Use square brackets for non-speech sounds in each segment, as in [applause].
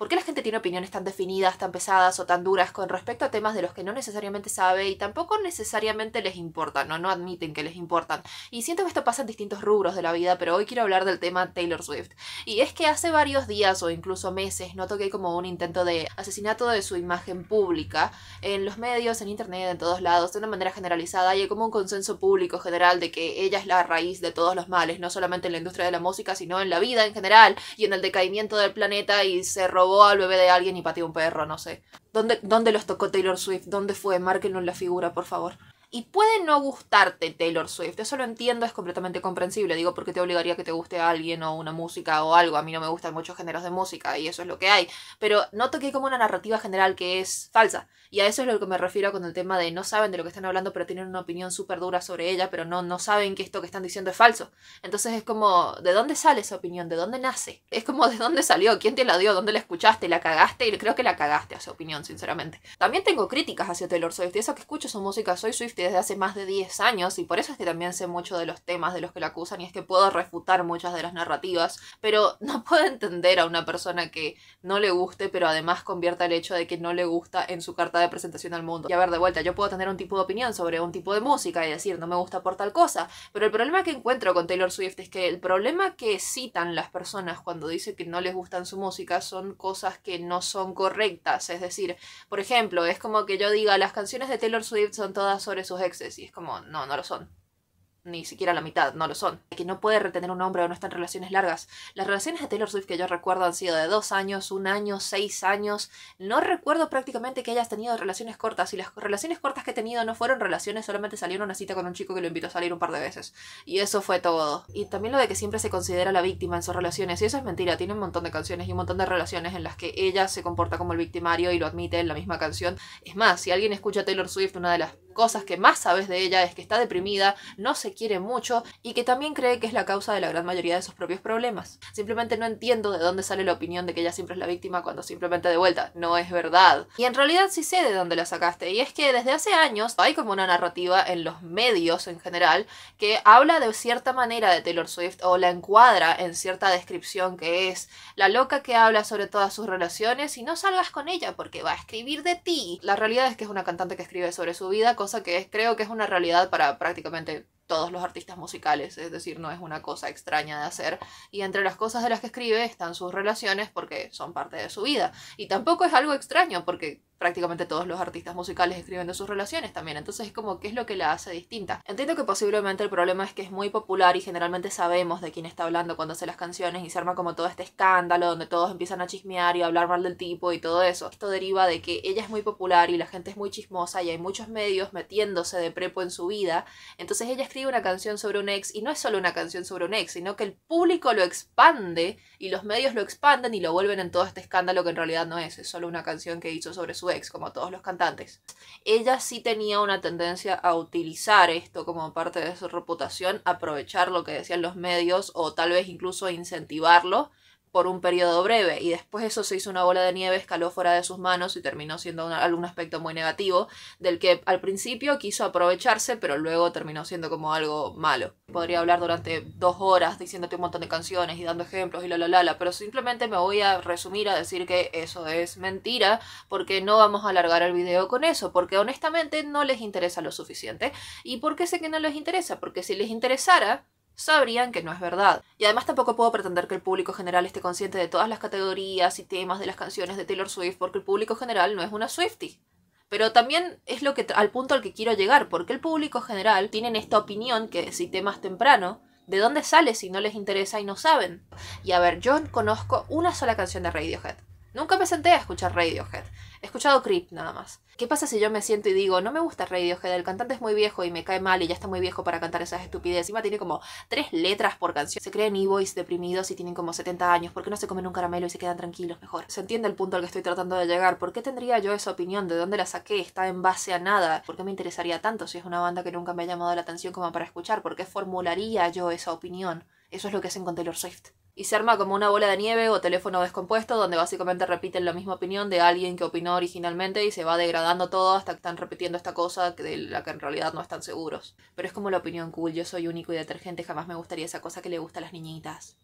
¿Por qué la gente tiene opiniones tan definidas, tan pesadas o tan duras con respecto a temas de los que no necesariamente sabe y tampoco necesariamente les importan o no admiten que les importan? Y siento que esto pasa en distintos rubros de la vida, pero hoy quiero hablar del tema Taylor Swift. Y es que hace varios días o incluso meses noto que hay como un intento de asesinato de su imagen pública en los medios, en internet, en todos lados, de una manera generalizada hay como un consenso público general de que ella es la raíz de todos los males, no solamente en la industria de la música, sino en la vida en general y en el decaimiento del planeta y se robó o al bebé de alguien y pateó un perro, no sé. ¿Dónde, ¿Dónde los tocó Taylor Swift? ¿Dónde fue? Márquenlo en la figura, por favor. Y puede no gustarte Taylor Swift, eso lo entiendo, es completamente comprensible. Digo, porque te obligaría a que te guste a alguien o una música o algo. A mí no me gustan muchos géneros de música y eso es lo que hay. Pero noto que hay como una narrativa general que es falsa. Y a eso es lo que me refiero con el tema de no saben de lo que están hablando, pero tienen una opinión súper dura sobre ella, pero no, no saben que esto que están diciendo es falso. Entonces es como, ¿de dónde sale esa opinión? ¿De dónde nace? Es como, ¿de dónde salió? ¿Quién te la dio? ¿Dónde la escuchaste? ¿La cagaste? Y creo que la cagaste a su opinión, sinceramente. También tengo críticas hacia Taylor Swift. Y eso que escucho su música, soy Swift desde hace más de 10 años y por eso es que también sé mucho de los temas de los que lo acusan y es que puedo refutar muchas de las narrativas, pero [laughs] no puedo entender a una persona que no le guste, pero además convierta el hecho de que no le gusta en su carta de presentación al mundo. Y a ver, de vuelta, yo puedo tener un tipo de opinión sobre un tipo de música y decir, no me gusta por tal cosa, pero el problema que encuentro con Taylor Swift es que el problema que citan las personas cuando dicen que no les gustan su música son cosas que no son correctas, es decir, por ejemplo, es como que yo diga, las canciones de Taylor Swift son todas sobre sus exes y es como, no, no lo son. Ni siquiera la mitad, no lo son. Que no puede retener un hombre o no está en relaciones largas. Las relaciones de Taylor Swift que yo recuerdo han sido de dos años, un año, seis años. No recuerdo prácticamente que hayas tenido relaciones cortas y las relaciones cortas que he tenido no fueron relaciones, solamente salieron una cita con un chico que lo invitó a salir un par de veces. Y eso fue todo. Y también lo de que siempre se considera la víctima en sus relaciones. Y eso es mentira, tiene un montón de canciones y un montón de relaciones en las que ella se comporta como el victimario y lo admite en la misma canción. Es más, si alguien escucha a Taylor Swift, una de las cosas que más sabes de ella es que está deprimida, no se quiere mucho y que también cree que es la causa de la gran mayoría de sus propios problemas. Simplemente no entiendo de dónde sale la opinión de que ella siempre es la víctima cuando simplemente de vuelta no es verdad. Y en realidad sí sé de dónde la sacaste y es que desde hace años hay como una narrativa en los medios en general que habla de cierta manera de Taylor Swift o la encuadra en cierta descripción que es la loca que habla sobre todas sus relaciones y no salgas con ella porque va a escribir de ti. La realidad es que es una cantante que escribe sobre su vida cosa que es, creo que es una realidad para prácticamente todos los artistas musicales, es decir, no es una cosa extraña de hacer. Y entre las cosas de las que escribe están sus relaciones porque son parte de su vida. Y tampoco es algo extraño porque prácticamente todos los artistas musicales escriben de sus relaciones también, entonces es como qué es lo que la hace distinta. Entiendo que posiblemente el problema es que es muy popular y generalmente sabemos de quién está hablando cuando hace las canciones y se arma como todo este escándalo donde todos empiezan a chismear y hablar mal del tipo y todo eso. Esto deriva de que ella es muy popular y la gente es muy chismosa y hay muchos medios metiéndose de prepo en su vida, entonces ella escribe una canción sobre un ex y no es solo una canción sobre un ex, sino que el público lo expande y los medios lo expanden y lo vuelven en todo este escándalo que en realidad no es, es solo una canción que hizo sobre su ex, como todos los cantantes. Ella sí tenía una tendencia a utilizar esto como parte de su reputación, aprovechar lo que decían los medios o tal vez incluso incentivarlo por un periodo breve y después eso se hizo una bola de nieve, escaló fuera de sus manos y terminó siendo algún aspecto muy negativo del que al principio quiso aprovecharse pero luego terminó siendo como algo malo. Podría hablar durante dos horas diciéndote un montón de canciones y dando ejemplos y la la la la, pero simplemente me voy a resumir a decir que eso es mentira porque no vamos a alargar el video con eso, porque honestamente no les interesa lo suficiente y porque sé que no les interesa, porque si les interesara sabrían que no es verdad. Y además tampoco puedo pretender que el público general esté consciente de todas las categorías y temas de las canciones de Taylor Swift porque el público general no es una Swiftie. Pero también es lo que al punto al que quiero llegar, porque el público general tiene esta opinión que si temas temprano, ¿de dónde sale si no les interesa y no saben? Y a ver, yo conozco una sola canción de Radiohead. Nunca me senté a escuchar Radiohead. He escuchado Creep nada más. ¿Qué pasa si yo me siento y digo, no me gusta Radiohead, el cantante es muy viejo y me cae mal y ya está muy viejo para cantar esas estupideces? Encima tiene como tres letras por canción. Se creen e-boys deprimidos y tienen como 70 años. ¿Por qué no se comen un caramelo y se quedan tranquilos mejor? Se entiende el punto al que estoy tratando de llegar. ¿Por qué tendría yo esa opinión? ¿De dónde la saqué? ¿Está en base a nada? ¿Por qué me interesaría tanto si es una banda que nunca me ha llamado la atención como para escuchar? ¿Por qué formularía yo esa opinión? Eso es lo que hacen con Taylor Swift y se arma como una bola de nieve o teléfono descompuesto donde básicamente repiten la misma opinión de alguien que opinó originalmente y se va degradando todo hasta que están repitiendo esta cosa de la que en realidad no están seguros. Pero es como la opinión cool, yo soy único y detergente, jamás me gustaría esa cosa que le gusta a las niñitas.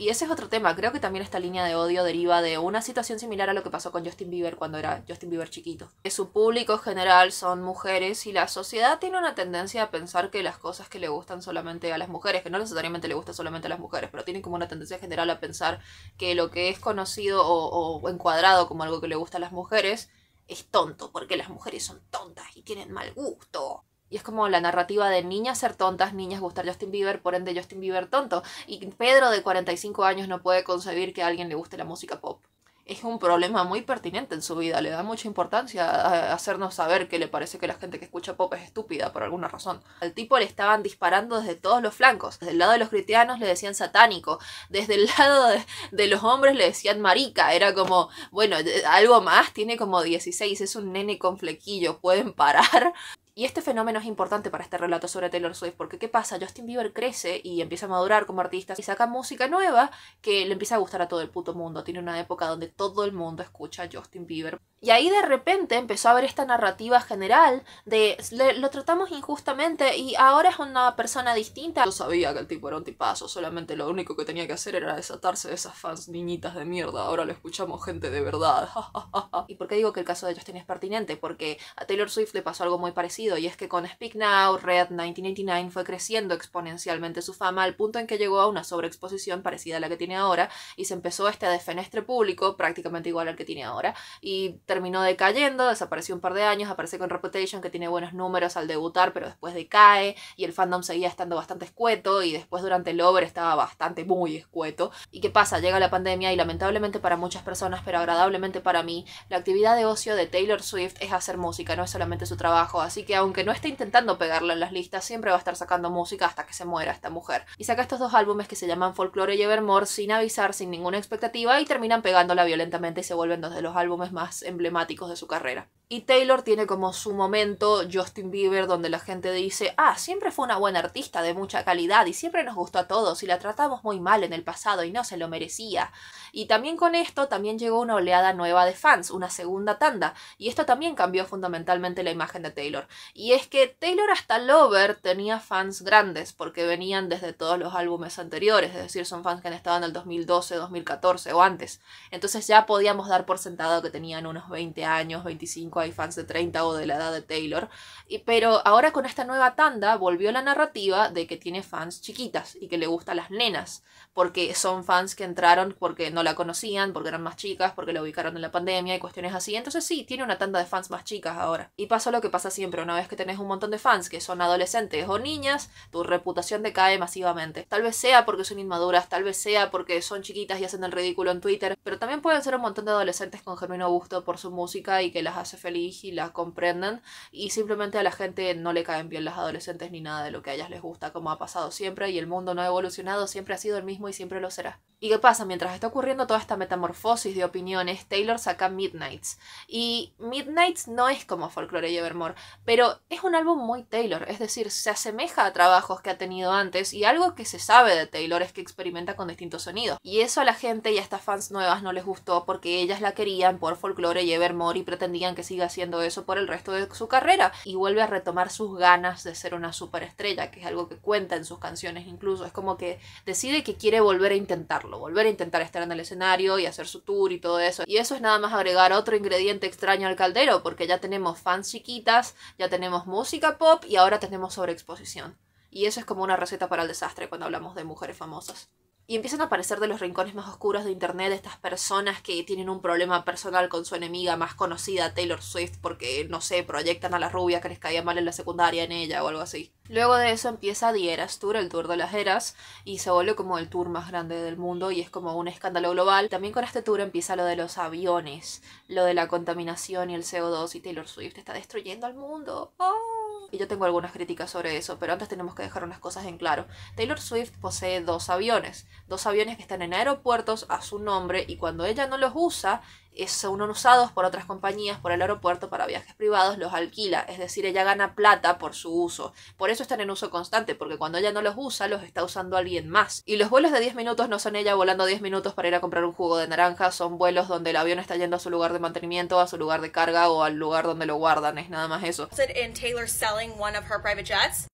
Y ese es otro tema. Creo que también esta línea de odio deriva de una situación similar a lo que pasó con Justin Bieber cuando era Justin Bieber chiquito. Que su público general son mujeres y la sociedad tiene una tendencia a pensar que las cosas que le gustan solamente a las mujeres, que no necesariamente le gustan solamente a las mujeres, pero tienen como una tendencia general a pensar que lo que es conocido o, o encuadrado como algo que le gusta a las mujeres es tonto, porque las mujeres son tontas y tienen mal gusto. Y es como la narrativa de niñas ser tontas, niñas gustar Justin Bieber, por ende Justin Bieber tonto. Y Pedro de 45 años no puede concebir que a alguien le guste la música pop. Es un problema muy pertinente en su vida, le da mucha importancia hacernos saber que le parece que la gente que escucha pop es estúpida por alguna razón. Al tipo le estaban disparando desde todos los flancos. Desde el lado de los cristianos le decían satánico, desde el lado de, de los hombres le decían marica. Era como, bueno, algo más, tiene como 16, es un nene con flequillo, pueden parar. Y este fenómeno es importante para este relato sobre Taylor Swift, porque ¿qué pasa? Justin Bieber crece y empieza a madurar como artista y saca música nueva que le empieza a gustar a todo el puto mundo. Tiene una época donde todo el mundo escucha a Justin Bieber. Y ahí de repente empezó a haber esta narrativa general de lo tratamos injustamente y ahora es una persona distinta. Yo sabía que el tipo era un tipazo, solamente lo único que tenía que hacer era desatarse de esas fans niñitas de mierda. Ahora lo escuchamos gente de verdad. [laughs] ¿Y por qué digo que el caso de Justin es pertinente? Porque a Taylor Swift le pasó algo muy parecido y es que con Speak Now, Red 1989 fue creciendo exponencialmente su fama al punto en que llegó a una sobreexposición parecida a la que tiene ahora y se empezó este defenestre público prácticamente igual al que tiene ahora y terminó decayendo, desapareció un par de años, aparece con Reputation que tiene buenos números al debutar pero después decae y el fandom seguía estando bastante escueto y después durante el over estaba bastante muy escueto. ¿Y qué pasa? Llega la pandemia y lamentablemente para muchas personas pero agradablemente para mí la actividad de ocio de Taylor Swift es hacer música, no es solamente su trabajo, así que que aunque no esté intentando pegarla en las listas, siempre va a estar sacando música hasta que se muera esta mujer. Y saca estos dos álbumes que se llaman Folklore y Evermore sin avisar, sin ninguna expectativa y terminan pegándola violentamente y se vuelven dos de los álbumes más emblemáticos de su carrera. Y Taylor tiene como su momento Justin Bieber donde la gente dice, ah, siempre fue una buena artista de mucha calidad y siempre nos gustó a todos y la tratamos muy mal en el pasado y no se lo merecía. Y también con esto también llegó una oleada nueva de fans, una segunda tanda, y esto también cambió fundamentalmente la imagen de Taylor. Y es que Taylor hasta Lover tenía fans grandes porque venían desde todos los álbumes anteriores, es decir, son fans que han estado en el 2012, 2014 o antes. Entonces ya podíamos dar por sentado que tenían unos 20 años, 25 años hay fans de 30 o de la edad de Taylor. Y, pero ahora con esta nueva tanda volvió la narrativa de que tiene fans chiquitas y que le gustan las nenas, porque son fans que entraron porque no la conocían, porque eran más chicas, porque la ubicaron en la pandemia y cuestiones así. Entonces sí, tiene una tanda de fans más chicas ahora. Y pasa lo que pasa siempre, una vez que tenés un montón de fans que son adolescentes o niñas, tu reputación decae masivamente. Tal vez sea porque son inmaduras, tal vez sea porque son chiquitas y hacen el ridículo en Twitter, pero también pueden ser un montón de adolescentes con genuino gusto por su música y que las hace felices y la comprenden y simplemente a la gente no le caen bien las adolescentes ni nada de lo que a ellas les gusta como ha pasado siempre y el mundo no ha evolucionado, siempre ha sido el mismo y siempre lo será. ¿Y qué pasa? Mientras está ocurriendo toda esta metamorfosis de opiniones, Taylor saca Midnights. Y Midnights no es como Folklore y Evermore, pero es un álbum muy Taylor, es decir, se asemeja a trabajos que ha tenido antes y algo que se sabe de Taylor es que experimenta con distintos sonidos. Y eso a la gente y a estas fans nuevas no les gustó porque ellas la querían por Folklore y Evermore y pretendían que siga haciendo eso por el resto de su carrera y vuelve a retomar sus ganas de ser una superestrella, que es algo que cuenta en sus canciones incluso. Es como que decide que quiere volver a intentarlo, volver a intentar estar en el escenario y hacer su tour y todo eso. Y eso es nada más agregar otro ingrediente extraño al caldero, porque ya tenemos fans chiquitas, ya tenemos música pop y ahora tenemos sobreexposición. Y eso es como una receta para el desastre cuando hablamos de mujeres famosas y empiezan a aparecer de los rincones más oscuros de internet estas personas que tienen un problema personal con su enemiga más conocida, Taylor Swift, porque, no sé, proyectan a la rubia que les caía mal en la secundaria en ella o algo así. Luego de eso empieza The Eras Tour, el Tour de las Eras, y se vuelve como el tour más grande del mundo y es como un escándalo global. También con este tour empieza lo de los aviones, lo de la contaminación y el CO2 y Taylor Swift está destruyendo al mundo. ¡Oh! y yo tengo algunas críticas sobre eso, pero antes tenemos que dejar unas cosas en claro. Taylor Swift posee dos aviones, dos aviones que están en aeropuertos a su nombre y cuando ella no los usa, son usados por otras compañías por el aeropuerto para viajes privados, los alquila, es decir, ella gana plata por su uso. Por eso están en uso constante, porque cuando ella no los usa, los está usando alguien más. Y los vuelos de 10 minutos no son ella volando 10 minutos para ir a comprar un jugo de naranja, son vuelos donde el avión está yendo a su lugar de mantenimiento, a su lugar de carga o al lugar donde lo guardan, es nada más eso.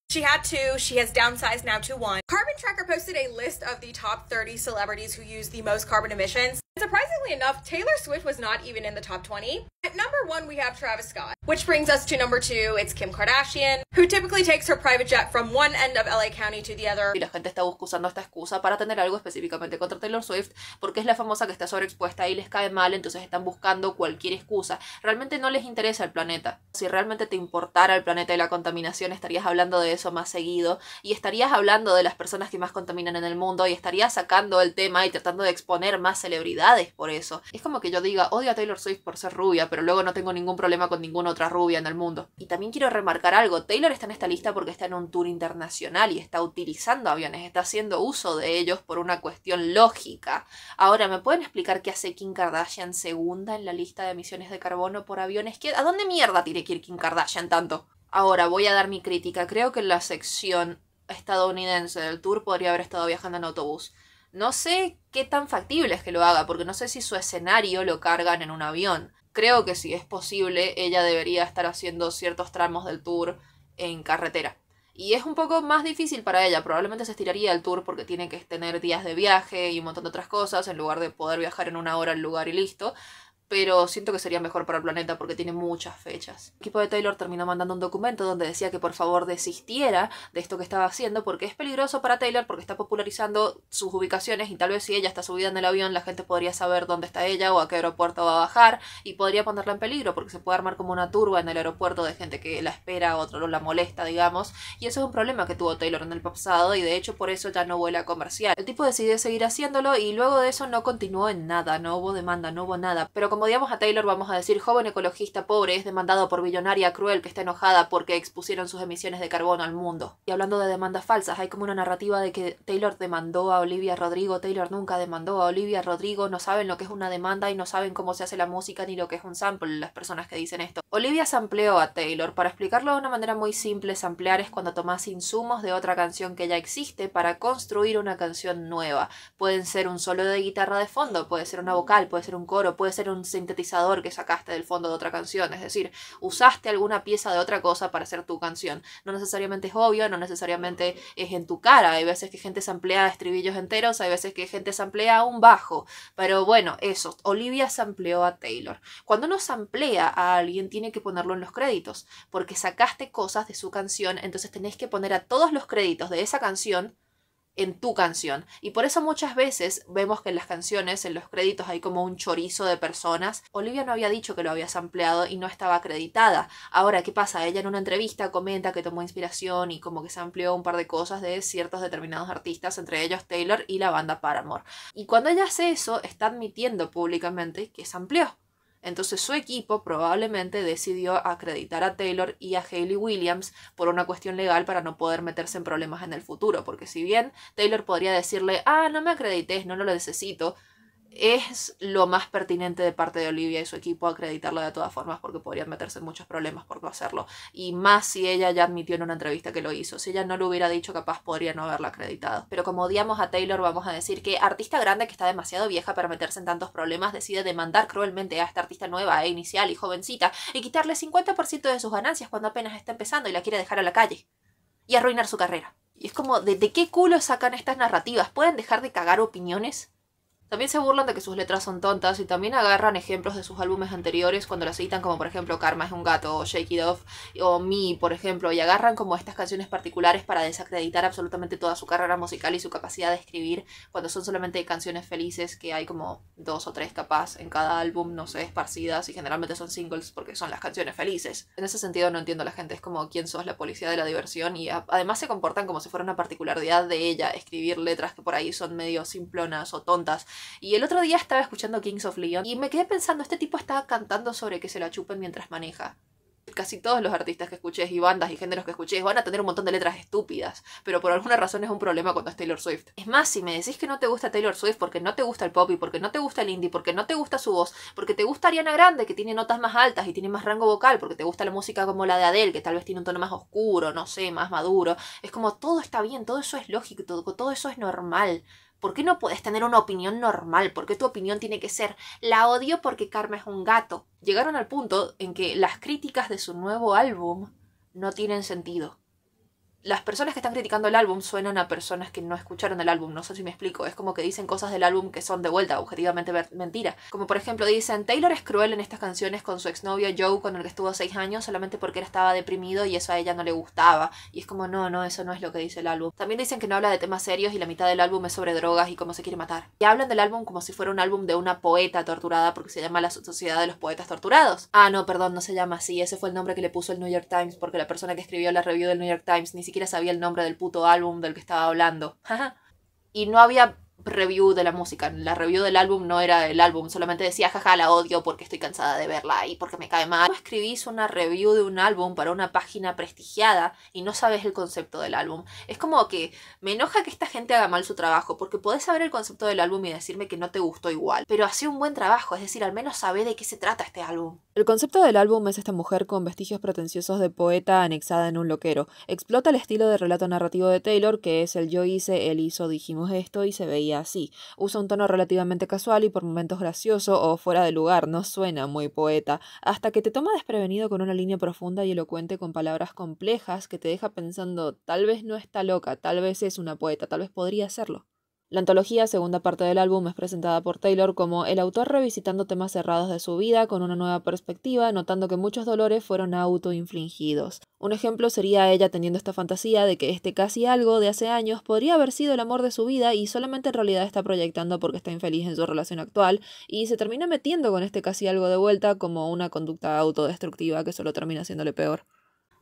She had two, she has downsized now to one. Carbon Tracker posted a list of the top 30 celebrities who use the most carbon emissions. Surprisingly enough, Taylor Swift was not even in the top 20. number we have Travis Scott, which brings us to number two. It's Kim Kardashian, who typically takes her private jet from one end of LA County to the other. Y la gente está usando esta excusa para tener algo específicamente contra Taylor Swift, porque es la famosa que está sobreexpuesta y les cae mal, entonces están buscando cualquier excusa. Realmente no les interesa el planeta. Si realmente te importara el planeta y la contaminación, estarías hablando de eso más seguido y estarías hablando de las personas que más contaminan en el mundo y estarías sacando el tema y tratando de exponer más celebridades por eso. Es como que yo diga, odio a Taylor Swift por ser rubia, pero pero luego no tengo ningún problema con ninguna otra rubia en el mundo. Y también quiero remarcar algo, Taylor está en esta lista porque está en un tour internacional y está utilizando aviones, está haciendo uso de ellos por una cuestión lógica. Ahora, ¿me pueden explicar qué hace Kim Kardashian segunda en la lista de emisiones de carbono por aviones? ¿A dónde mierda tiene que ir Kim Kardashian tanto? Ahora voy a dar mi crítica. Creo que en la sección estadounidense del tour podría haber estado viajando en autobús. No sé qué tan factible es que lo haga, porque no sé si su escenario lo cargan en un avión creo que si es posible, ella debería estar haciendo ciertos tramos del tour en carretera. Y es un poco más difícil para ella, probablemente se estiraría el tour porque tiene que tener días de viaje y un montón de otras cosas, en lugar de poder viajar en una hora al lugar y listo pero siento que sería mejor para el planeta porque tiene muchas fechas. El equipo de Taylor terminó mandando un documento donde decía que por favor desistiera de esto que estaba haciendo porque es peligroso para Taylor porque está popularizando sus ubicaciones y tal vez si ella está subida en el avión la gente podría saber dónde está ella o a qué aeropuerto va a bajar y podría ponerla en peligro porque se puede armar como una turba en el aeropuerto de gente que la espera, o otro la molesta, digamos, y eso es un problema que tuvo Taylor en el pasado y de hecho por eso ya no vuela comercial. El tipo decidió seguir haciéndolo y luego de eso no continuó en nada, no hubo demanda, no hubo nada, pero como digamos a Taylor, vamos a decir, joven ecologista pobre es demandado por billonaria cruel que está enojada porque expusieron sus emisiones de carbono al mundo. Y hablando de demandas falsas, hay como una narrativa de que Taylor demandó a Olivia Rodrigo, Taylor nunca demandó a Olivia Rodrigo, no saben lo que es una demanda y no saben cómo se hace la música ni lo que es un sample, las personas que dicen esto. Olivia sampleó a Taylor, para explicarlo de una manera muy simple, samplear es cuando tomas insumos de otra canción que ya existe para construir una canción nueva. Pueden ser un solo de guitarra de fondo, puede ser una vocal, puede ser un coro, puede ser un sintetizador que sacaste del fondo de otra canción, es decir, usaste alguna pieza de otra cosa para hacer tu canción. No necesariamente es obvio, no necesariamente es en tu cara, hay veces que gente se amplía estribillos enteros, hay veces que gente se amplía un bajo, pero bueno, eso, Olivia se a Taylor. Cuando uno se a alguien tiene que ponerlo en los créditos, porque sacaste cosas de su canción, entonces tenés que poner a todos los créditos de esa canción en tu canción. Y por eso muchas veces vemos que en las canciones, en los créditos, hay como un chorizo de personas. Olivia no había dicho que lo había ampliado y no estaba acreditada. Ahora, ¿qué pasa? Ella en una entrevista comenta que tomó inspiración y como que se amplió un par de cosas de ciertos determinados artistas, entre ellos Taylor y la banda Paramore. Y cuando ella hace eso, está admitiendo públicamente que se amplió. Entonces su equipo probablemente decidió acreditar a Taylor y a Haley Williams por una cuestión legal para no poder meterse en problemas en el futuro, porque si bien Taylor podría decirle, ah, no me acredites, no, no lo necesito, es lo más pertinente de parte de Olivia y su equipo acreditarlo de todas formas porque podrían meterse en muchos problemas por no hacerlo. Y más si ella ya admitió en una entrevista que lo hizo. Si ella no lo hubiera dicho, capaz podría no haberla acreditado. Pero como odiamos a Taylor, vamos a decir que artista grande que está demasiado vieja para meterse en tantos problemas decide demandar cruelmente a esta artista nueva e inicial y jovencita y quitarle 50% de sus ganancias cuando apenas está empezando y la quiere dejar a la calle. Y arruinar su carrera. Y es como, ¿de, de qué culo sacan estas narrativas? ¿Pueden dejar de cagar opiniones? También se burlan de que sus letras son tontas y también agarran ejemplos de sus álbumes anteriores cuando las citan, como por ejemplo Karma es un gato o Shake It Off o Me, por ejemplo, y agarran como estas canciones particulares para desacreditar absolutamente toda su carrera musical y su capacidad de escribir cuando son solamente canciones felices que hay como dos o tres capaz en cada álbum, no sé, esparcidas y generalmente son singles porque son las canciones felices. En ese sentido no entiendo a la gente, es como quién sos la policía de la diversión y además se comportan como si fuera una particularidad de ella escribir letras que por ahí son medio simplonas o tontas y el otro día estaba escuchando Kings of Leon y me quedé pensando, este tipo estaba cantando sobre que se la chupen mientras maneja. Casi todos los artistas que escuches y bandas y géneros que escuché van a tener un montón de letras estúpidas, pero por alguna razón es un problema cuando es Taylor Swift. Es más, si me decís que no te gusta Taylor Swift porque no te gusta el pop y porque no te gusta el indie, porque no te gusta su voz, porque te gusta Ariana Grande que tiene notas más altas y tiene más rango vocal, porque te gusta la música como la de Adele que tal vez tiene un tono más oscuro, no sé, más maduro, es como todo está bien, todo eso es lógico, todo eso es normal ¿Por qué no puedes tener una opinión normal? ¿Por qué tu opinión tiene que ser la odio porque Karma es un gato? Llegaron al punto en que las críticas de su nuevo álbum no tienen sentido las personas que están criticando el álbum suenan a personas que no escucharon el álbum, no sé si me explico, es como que dicen cosas del álbum que son de vuelta, objetivamente mentira. Como por ejemplo dicen, Taylor es cruel en estas canciones con su exnovio Joe, con el que estuvo seis años, solamente porque él estaba deprimido y eso a ella no le gustaba. Y es como, no, no, eso no es lo que dice el álbum. También dicen que no habla de temas serios y la mitad del álbum es sobre drogas y cómo se quiere matar. Y hablan del álbum como si fuera un álbum de una poeta torturada porque se llama La Sociedad de los Poetas Torturados. Ah, no, perdón, no se llama así, ese fue el nombre que le puso el New York Times porque la persona que escribió la review del New York Times ni siquiera siquiera sabía el nombre del puto álbum del que estaba hablando. [laughs] y no había review de la música. La review del álbum no era el álbum, solamente decía, jaja, la odio porque estoy cansada de verla y porque me cae mal. Escribí escribís una review de un álbum para una página prestigiada y no sabes el concepto del álbum? Es como que me enoja que esta gente haga mal su trabajo, porque podés saber el concepto del álbum y decirme que no te gustó igual, pero hace un buen trabajo, es decir, al menos sabe de qué se trata este álbum. El concepto del álbum es esta mujer con vestigios pretenciosos de poeta anexada en un loquero. Explota el estilo de relato narrativo de Taylor, que es el yo hice, él hizo, dijimos esto y se veía así. Usa un tono relativamente casual y por momentos gracioso o fuera de lugar, no suena muy poeta, hasta que te toma desprevenido con una línea profunda y elocuente con palabras complejas que te deja pensando tal vez no está loca, tal vez es una poeta, tal vez podría serlo. La antología, segunda parte del álbum, es presentada por Taylor como el autor revisitando temas cerrados de su vida con una nueva perspectiva, notando que muchos dolores fueron autoinfligidos. Un ejemplo sería ella teniendo esta fantasía de que este casi algo de hace años podría haber sido el amor de su vida y solamente en realidad está proyectando porque está infeliz en su relación actual y se termina metiendo con este casi algo de vuelta como una conducta autodestructiva que solo termina haciéndole peor.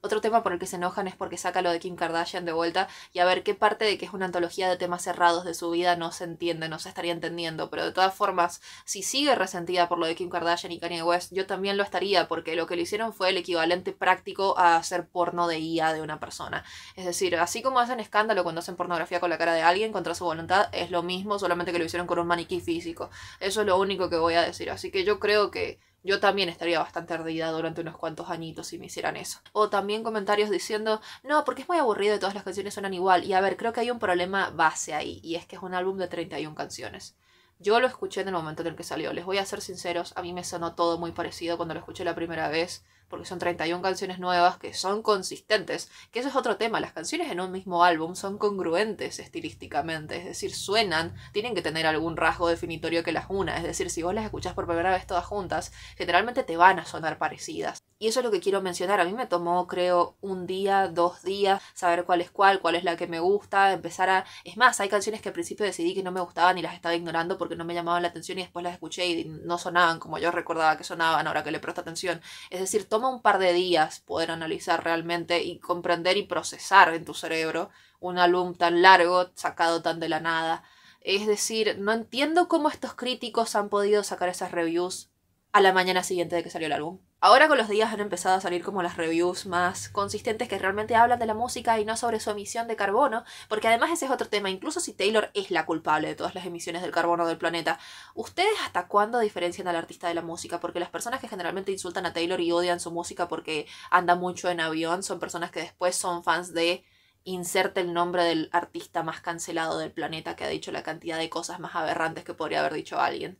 Otro tema por el que se enojan es porque saca lo de Kim Kardashian de vuelta y a ver qué parte de que es una antología de temas cerrados de su vida no se entiende, no se estaría entendiendo. Pero de todas formas, si sigue resentida por lo de Kim Kardashian y Kanye West, yo también lo estaría porque lo que le hicieron fue el equivalente práctico a hacer porno de IA de una persona. Es decir, así como hacen escándalo cuando hacen pornografía con la cara de alguien contra su voluntad, es lo mismo, solamente que lo hicieron con un maniquí físico. Eso es lo único que voy a decir. Así que yo creo que yo también estaría bastante ardida durante unos cuantos añitos si me hicieran eso. O también comentarios diciendo, no, porque es muy aburrido y todas las canciones suenan igual. Y a ver, creo que hay un problema base ahí, y es que es un álbum de 31 canciones. Yo lo escuché en el momento en el que salió. Les voy a ser sinceros, a mí me sonó todo muy parecido cuando lo escuché la primera vez, porque son 31 canciones nuevas que son consistentes, que eso es otro tema. Las canciones en un mismo álbum son congruentes estilísticamente, es decir, suenan, tienen que tener algún rasgo definitorio que las una. Es decir, si vos las escuchás por primera vez todas juntas, generalmente te van a sonar parecidas. Y eso es lo que quiero mencionar. A mí me tomó, creo, un día, dos días, saber cuál es cuál, cuál es la que me gusta, empezar a... Es más, hay canciones que al principio decidí que no me gustaban y las estaba ignorando porque no me llamaban la atención y después las escuché y no sonaban como yo recordaba que sonaban ahora que le presto atención. Es decir, toma un par de días poder analizar realmente y comprender y procesar en tu cerebro un álbum tan largo, sacado tan de la nada. Es decir, no entiendo cómo estos críticos han podido sacar esas reviews a la mañana siguiente de que salió el álbum. Ahora con los días han empezado a salir como las reviews más consistentes que realmente hablan de la música y no sobre su emisión de carbono, porque además ese es otro tema, incluso si Taylor es la culpable de todas las emisiones del carbono del planeta, ¿ustedes hasta cuándo diferencian al artista de la música? Porque las personas que generalmente insultan a Taylor y odian su música porque anda mucho en avión son personas que después son fans de inserte el nombre del artista más cancelado del planeta que ha dicho la cantidad de cosas más aberrantes que podría haber dicho alguien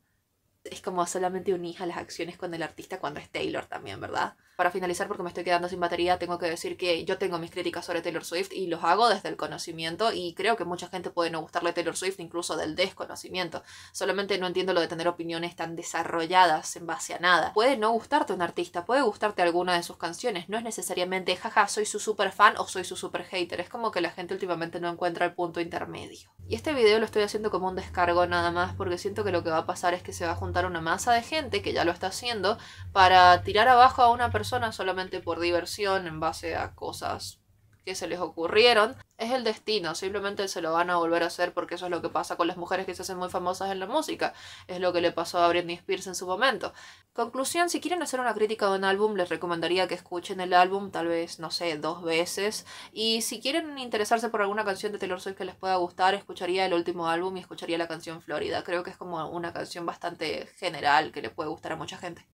es como solamente unís a las acciones con el artista cuando es Taylor también, ¿verdad? para finalizar, porque me estoy quedando sin batería, tengo que decir que yo tengo mis críticas sobre Taylor Swift y los hago desde el conocimiento y creo que mucha gente puede no gustarle Taylor Swift incluso del desconocimiento. Solamente no entiendo lo de tener opiniones tan desarrolladas en base a nada. Puede no gustarte un artista, puede gustarte alguna de sus canciones, no es necesariamente jaja, soy su super fan o soy su super hater, es como que la gente últimamente no encuentra el punto intermedio. Y este video lo estoy haciendo como un descargo nada más porque siento que lo que va a pasar es que se va a juntar una masa de gente que ya lo está haciendo para tirar abajo a una persona solamente por diversión en base a cosas que se les ocurrieron. Es el destino, simplemente se lo van a volver a hacer porque eso es lo que pasa con las mujeres que se hacen muy famosas en la música. Es lo que le pasó a Britney Spears en su momento. Conclusión, si quieren hacer una crítica de un álbum, les recomendaría que escuchen el álbum, tal vez, no sé, dos veces. Y si quieren interesarse por alguna canción de Taylor Swift que les pueda gustar, escucharía el último álbum y escucharía la canción Florida. Creo que es como una canción bastante general que le puede gustar a mucha gente.